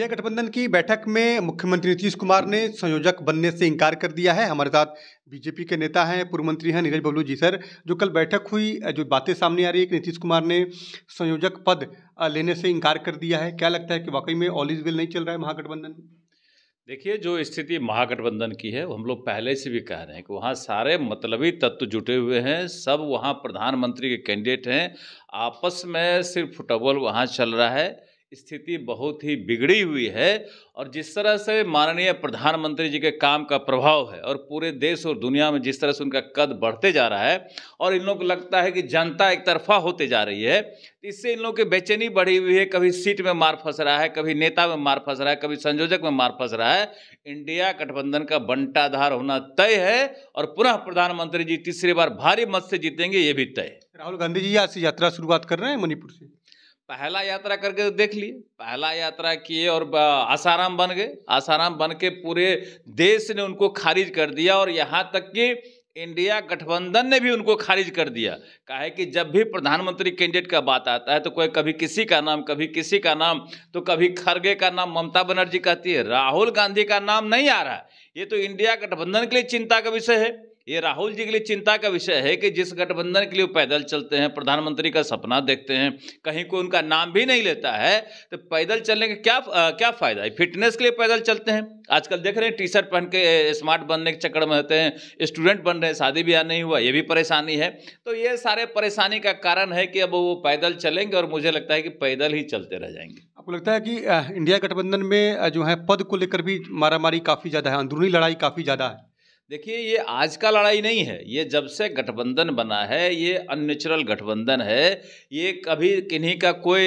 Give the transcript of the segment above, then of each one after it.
India गठबंधन की बैठक में मुख्यमंत्री नीतीश कुमार ने संयोजक बनने से इनकार कर दिया है हमारे साथ बीजेपी के नेता हैं पूर्व मंत्री हैं नीरज बबलू जी सर जो कल बैठक हुई जो बातें सामने आ रही है कि नीतीश कुमार ने संयोजक पद लेने से इनकार कर दिया है क्या लगता है कि वाकई में ऑल इज वेल नहीं चल रहा है महागठबंधन देखिए जो स्थिति महागठबंधन की है हम लोग पहले से भी कह रहे हैं कि वहाँ सारे मतलबी तत्व जुटे हुए हैं सब वहाँ प्रधानमंत्री के कैंडिडेट हैं आपस में सिर्फ फुटबॉल वहाँ चल रहा है स्थिति बहुत ही बिगड़ी हुई है और जिस तरह से माननीय प्रधानमंत्री जी के काम का प्रभाव है और पूरे देश और दुनिया में जिस तरह से उनका कद बढ़ते जा रहा है और इन लोगों को लगता है कि जनता एक तरफा होते जा रही है तो इससे इन लोगों की बेचैनी बढ़ी हुई है कभी सीट में मार फंस रहा है कभी नेता में मार फंस रहा है कभी संयोजक में मार फंस रहा है इंडिया गठबंधन का बंटाधार होना तय है और पुनः प्रधानमंत्री जी तीसरी बार भारी मत से जीतेंगे ये भी तय राहुल गांधी जी आज से यात्रा शुरुआत कर रहे हैं मणिपुर से पहला यात्रा करके तो देख लिए पहला यात्रा किए और आसाराम बन गए आसाराम बन के पूरे देश ने उनको खारिज कर दिया और यहाँ तक कि इंडिया गठबंधन ने भी उनको खारिज कर दिया कहा कि जब भी प्रधानमंत्री कैंडिडेट का बात आता है तो कोई कभी किसी का नाम कभी किसी का नाम तो कभी खरगे का नाम ममता बनर्जी कहती है राहुल गांधी का नाम नहीं आ रहा ये तो इंडिया गठबंधन के लिए चिंता का विषय है ये राहुल जी के लिए चिंता का विषय है कि जिस गठबंधन के लिए वो पैदल चलते हैं प्रधानमंत्री का सपना देखते हैं कहीं कोई उनका नाम भी नहीं लेता है तो पैदल चलने का क्या आ, क्या फ़ायदा है फिटनेस के लिए पैदल चलते हैं आजकल देख रहे हैं टी शर्ट पहन के स्मार्ट बनने के चक्कर में रहते हैं स्टूडेंट बन रहे हैं शादी ब्याह नहीं हुआ ये भी परेशानी है तो ये सारे परेशानी का कारण है कि अब वो पैदल चलेंगे और मुझे लगता है कि पैदल ही चलते रह जाएंगे आपको लगता है कि इंडिया गठबंधन में जो है पद को लेकर भी मारामारी काफ़ी ज़्यादा है अंदरूनी लड़ाई काफ़ी ज़्यादा है देखिए ये आज का लड़ाई नहीं है ये जब से गठबंधन बना है ये अननेचुरल गठबंधन है ये कभी किन्हीं का कोई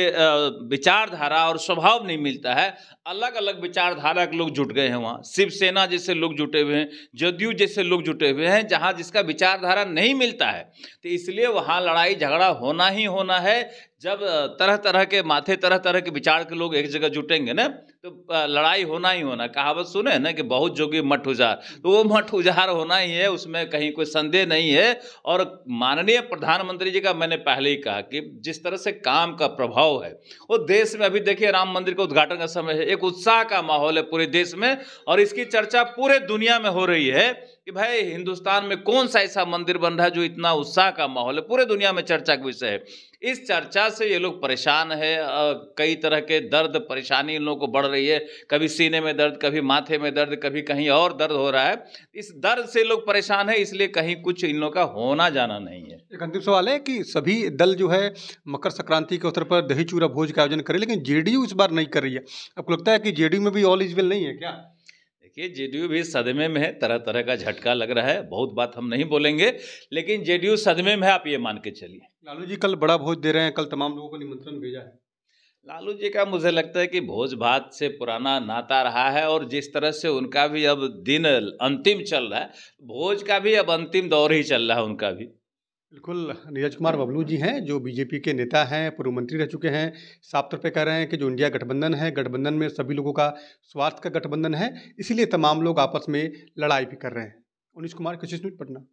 विचारधारा और स्वभाव नहीं मिलता है अलग अलग विचारधारा के लोग जुट गए हैं वहाँ शिवसेना जैसे लोग जुटे हुए हैं जदयू जैसे लोग जुटे हुए हैं जहाँ जिसका विचारधारा नहीं मिलता है तो इसलिए वहाँ लड़ाई झगड़ा होना ही होना है जब तरह तरह के माथे तरह तरह के विचार के लोग एक जगह जुटेंगे ना तो लड़ाई होना ही होना कहावत सुने ना कि बहुत जोगी मठ उजार तो वो मठ उजार होना ही है उसमें कहीं कोई संदेह नहीं है और माननीय प्रधानमंत्री जी का मैंने पहले ही कहा कि जिस तरह से काम का प्रभाव है वो देश में अभी देखिए राम मंदिर का उद्घाटन का समय है एक उत्साह का माहौल है पूरे देश में और इसकी चर्चा पूरे दुनिया में हो रही है कि भाई हिंदुस्तान में कौन सा ऐसा मंदिर बन रहा है जो इतना उत्साह का माहौल है पूरे दुनिया में चर्चा का विषय है इस चर्चा से ये लोग परेशान है कई तरह के दर्द परेशानी इन लोगों को बढ़ रही है कभी सीने में दर्द कभी माथे में दर्द कभी कहीं और दर्द हो रहा है इस दर्द से लोग परेशान है इसलिए कहीं कुछ इन लोगों का होना जाना नहीं है एक अंतिम सवाल है कि सभी दल जो है मकर संक्रांति के अवसर पर दही चूरा भोज का आयोजन करे लेकिन जेडीयू इस बार नहीं कर रही है आपको लगता है कि जेडीयू में भी ऑल इज वेल नहीं है क्या देखिए जेडीयू भी सदमे में है तरह तरह का झटका लग रहा है बहुत बात हम नहीं बोलेंगे लेकिन जेडीयू सदमे में है आप ये मान के चलिए लालू जी कल बड़ा भोज दे रहे हैं कल तमाम लोगों को निमंत्रण भेजा है लालू जी का मुझे लगता है कि भोज भात से पुराना नाता रहा है और जिस तरह से उनका भी अब दिन अंतिम चल रहा है भोज का भी अब अंतिम दौर ही चल रहा है उनका भी बिल्कुल नीरज कुमार बबलू जी हैं जो बीजेपी के नेता हैं पूर्व मंत्री रह चुके हैं साफ तौर पे कह रहे हैं कि जो इंडिया गठबंधन है गठबंधन में सभी लोगों का स्वार्थ का गठबंधन है इसीलिए तमाम लोग आपस में लड़ाई भी कर रहे हैं उनीश कुमार कृषि न्यूज पटना